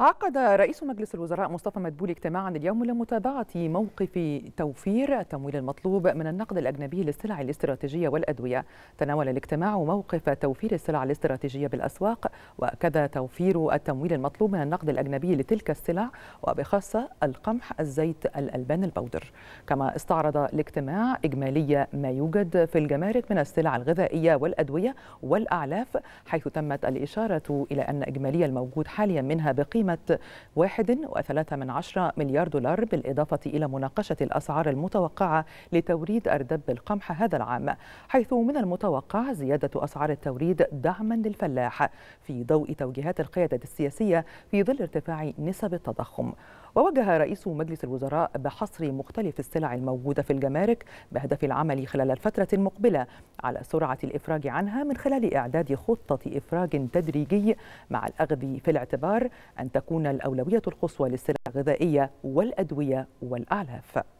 عقد رئيس مجلس الوزراء مصطفى مدبولي اجتماعا اليوم لمتابعة موقف توفير التمويل المطلوب من النقد الأجنبي للسلع الاستراتيجية والأدوية تناول الاجتماع موقف توفير السلع الاستراتيجية بالأسواق وكذا توفير التمويل المطلوب من النقد الأجنبي لتلك السلع وبخاصة القمح الزيت الألبان البودر كما استعرض الاجتماع إجمالية ما يوجد في الجمارك من السلع الغذائية والأدوية والأعلاف حيث تمت الإشارة إلى أن إجمالية الموجود حاليا منها بقيمة بقيمة 1.3 مليار دولار بالإضافة إلى مناقشة الأسعار المتوقعة لتوريد أردب القمح هذا العام حيث من المتوقع زيادة أسعار التوريد دعما للفلاح في ضوء توجيهات القيادة السياسية في ظل ارتفاع نسب التضخم ووجه رئيس مجلس الوزراء بحصر مختلف السلع الموجودة في الجمارك بهدف العمل خلال الفترة المقبلة على سرعة الإفراج عنها من خلال إعداد خطة إفراج تدريجي مع الأخذ في الاعتبار أن تكون الأولوية القصوى للسلع الغذائية والأدوية والأعلاف